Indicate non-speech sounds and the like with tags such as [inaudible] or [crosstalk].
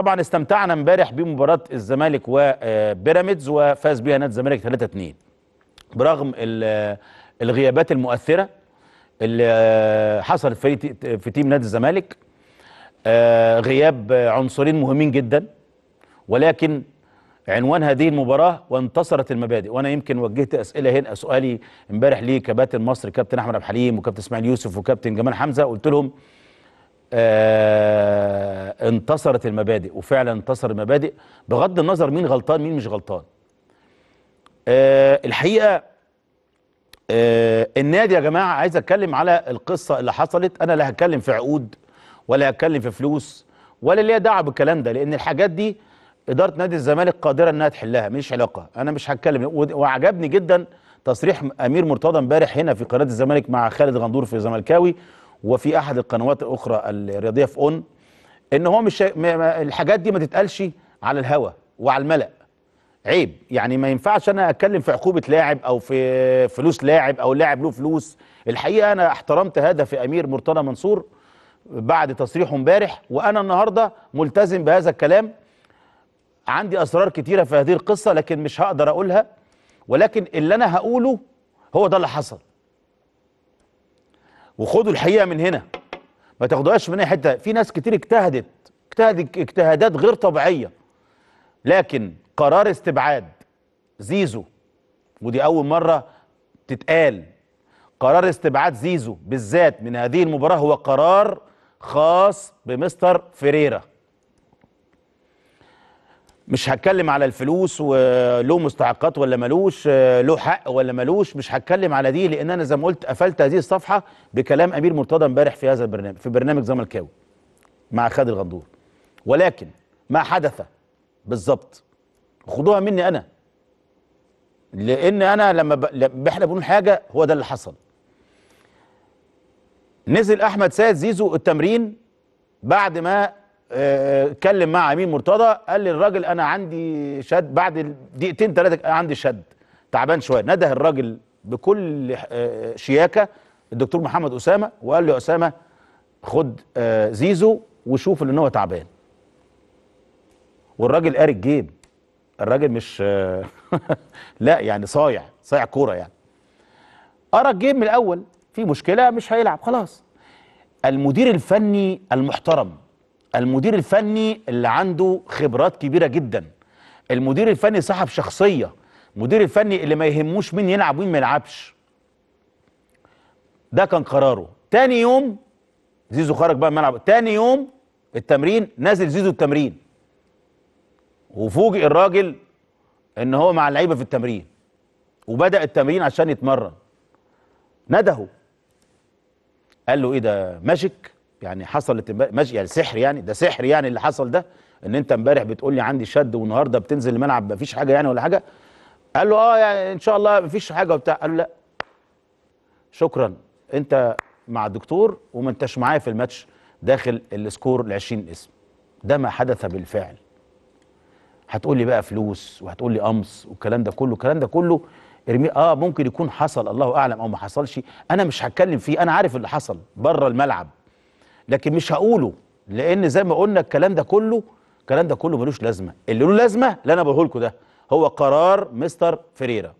طبعا استمتعنا امبارح بمباراه الزمالك وبيراميدز آه، وفاز بها نادي الزمالك 3 2 برغم آه، الغيابات المؤثره اللي آه، حصلت في في تيم نادي الزمالك غياب عنصرين مهمين جدا ولكن عنوان هذه المباراة وانتصرت المبادئ وأنا يمكن وجهت أسئلة هنا سؤالي امبارح ليه كباتن مصر كابتن أحمد عبد الحليم وكابتن إسماعيل يوسف وكابتن جمال حمزة قلت لهم آه انتصرت المبادئ وفعلا انتصر المبادئ بغض النظر مين غلطان مين مش غلطان أه الحقيقه أه النادي يا جماعه عايز اتكلم على القصه اللي حصلت انا لا هتكلم في عقود ولا هتكلم في فلوس ولا ليا دعوه بالكلام ده لان الحاجات دي اداره نادي الزمالك قادره انها تحلها ماليش علاقه انا مش هتكلم وعجبني جدا تصريح امير مرتضى امبارح هنا في قناه الزمالك مع خالد غندور في الزمالكاوي وفي احد القنوات الاخرى الرياضيه في اون ان هو مش الحاجات دي ما تتقالش على الهوا وعلى الملأ عيب يعني ما ينفعش انا اتكلم في عقوبه لاعب او في فلوس لاعب او لاعب له فلوس الحقيقه انا احترمت هدف امير مرتضى منصور بعد تصريحه امبارح وانا النهارده ملتزم بهذا الكلام عندي اسرار كتيره في هذه القصه لكن مش هقدر اقولها ولكن اللي انا هقوله هو ده اللي حصل وخدوا الحقيقه من هنا ما تاخدوهاش من اي حته في ناس كتير اجتهدت اجتهدت اجتهادات غير طبيعيه لكن قرار استبعاد زيزو ودي اول مره تتقال قرار استبعاد زيزو بالذات من هذه المباراه هو قرار خاص بمستر فيريرا مش هتكلم على الفلوس ولو مستحقات ولا ملوش آه، له حق ولا ملوش مش هتكلم على دي لان انا زي ما قلت قفلت هذه الصفحه بكلام امير مرتضى امبارح في هذا البرنامج في برنامج زملكاوي مع خالد الغندور ولكن ما حدث بالظبط خدوها مني انا لان انا لما ب... احنا بنقول حاجه هو ده اللي حصل نزل احمد سيد زيزو التمرين بعد ما اتكلم مع امين مرتضى قال لي الراجل انا عندي شد بعد دقيقتين ثلاثه عندي شد تعبان شويه نده الراجل بكل آه، شياكه الدكتور محمد اسامه وقال له اسامه خد آه، زيزو وشوف ان هو تعبان والراجل قاري الجيم الراجل مش آه، [laughs] لا يعني صايع صايع كوره يعني قرا الجيم من الاول في مشكله مش هيلعب خلاص المدير الفني المحترم المدير الفني اللي عنده خبرات كبيره جدا المدير الفني صاحب شخصيه المدير الفني اللي ما يهموش مين يلعب ومين ما يلعبش ده كان قراره تاني يوم زيزو خرج بقى الملعب تاني يوم التمرين نازل زيزو التمرين وفوجئ الراجل ان هو مع اللعيبه في التمرين وبدا التمرين عشان يتمرن ندهه قال له ايه ده ماشك يعني حصلت ماشي يعني سحر يعني ده سحر يعني اللي حصل ده ان انت امبارح بتقول لي عندي شد والنهارده بتنزل الملعب ما فيش حاجه يعني ولا حاجه قال له اه يعني ان شاء الله ما فيش حاجه وبتاع قال له لا شكرا انت مع الدكتور وما انتش معايا في الماتش داخل السكور ال 20 اسم ده ما حدث بالفعل هتقول لي بقى فلوس وهتقول لي قمص والكلام ده كله الكلام ده كله ارمي اه ممكن يكون حصل الله اعلم او ما حصلش انا مش هتكلم فيه انا عارف اللي حصل بره الملعب لكن مش هقوله لان زي ما قلنا الكلام ده كله الكلام ده كله ملوش لازمه اللي له لازمه اللي انا بقوله لكم ده هو قرار مستر فريرا